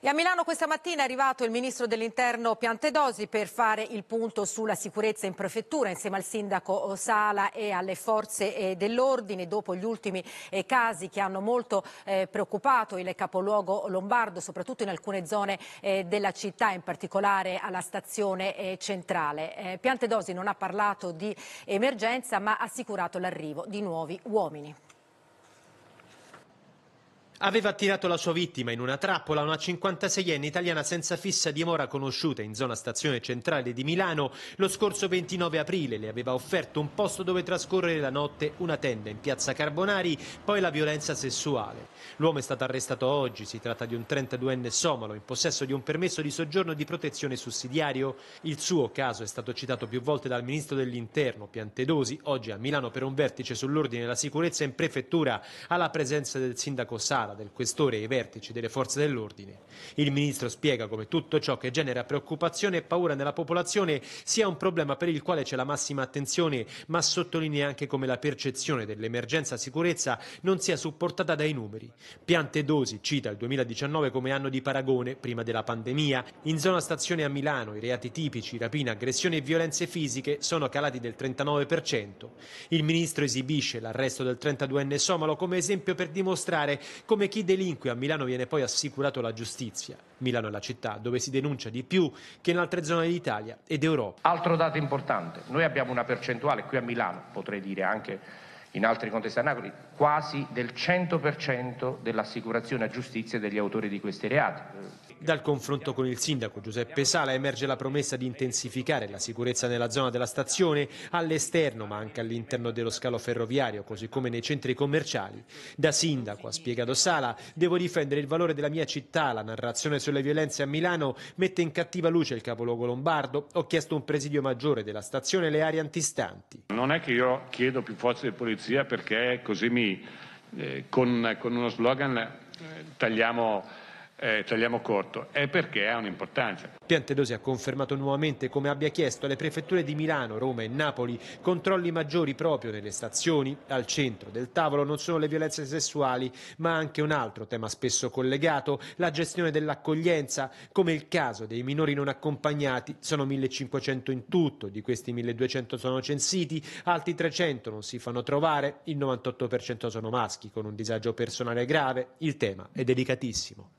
E a Milano questa mattina è arrivato il ministro dell'interno Piantedosi per fare il punto sulla sicurezza in prefettura insieme al sindaco Sala e alle forze eh, dell'ordine dopo gli ultimi eh, casi che hanno molto eh, preoccupato il capoluogo lombardo soprattutto in alcune zone della città in particolare alla stazione centrale. Piantedosi non ha parlato di emergenza ma ha assicurato l'arrivo di nuovi uomini. Aveva attirato la sua vittima in una trappola una 56enne italiana senza fissa dimora conosciuta in zona stazione centrale di Milano. Lo scorso 29 aprile le aveva offerto un posto dove trascorrere la notte, una tenda in piazza Carbonari, poi la violenza sessuale. L'uomo è stato arrestato oggi, si tratta di un 32enne somalo in possesso di un permesso di soggiorno di protezione sussidiario. Il suo caso è stato citato più volte dal ministro dell'interno Piantedosi, oggi a Milano per un vertice sull'ordine e la sicurezza in prefettura alla presenza del sindaco Sala sala del questore e i vertici delle forze dell'ordine. Il ministro spiega come tutto ciò che genera preoccupazione e paura nella popolazione sia un problema per il quale c'è la massima attenzione, ma sottolinea anche come la percezione dell'emergenza sicurezza non sia supportata dai numeri. Piante dosi cita il 2019 come anno di paragone, prima della pandemia. In zona stazione a Milano i reati tipici, rapina, aggressione e violenze fisiche sono calati del 39%. Il ministro esibisce l'arresto del 32enne somalo come esempio per dimostrare come come chi delinque a Milano viene poi assicurato la giustizia. Milano è la città dove si denuncia di più che in altre zone d'Italia ed Europa. Altro dato importante, noi abbiamo una percentuale qui a Milano, potrei dire anche in altri contesti a Napoli quasi del 100% dell'assicurazione a giustizia degli autori di questi reati. Dal confronto con il sindaco Giuseppe Sala emerge la promessa di intensificare la sicurezza nella zona della stazione, all'esterno ma anche all'interno dello scalo ferroviario, così come nei centri commerciali. Da sindaco, ha spiegato Sala, devo difendere il valore della mia città. La narrazione sulle violenze a Milano mette in cattiva luce il capoluogo lombardo. Ho chiesto un presidio maggiore della stazione e le aree antistanti. Non è che io chiedo più forze di polizia polizia perché così mi, eh, con, con, uno slogan eh, tagliamo eh, tagliamo corto, è perché ha un'importanza. Piantedosi ha confermato nuovamente, come abbia chiesto alle prefetture di Milano, Roma e Napoli, controlli maggiori proprio nelle stazioni. Al centro del tavolo non sono le violenze sessuali, ma anche un altro tema spesso collegato, la gestione dell'accoglienza, come il caso dei minori non accompagnati. Sono 1500 in tutto, di questi 1200 sono censiti, altri 300 non si fanno trovare, il 98% sono maschi con un disagio personale grave. Il tema è delicatissimo.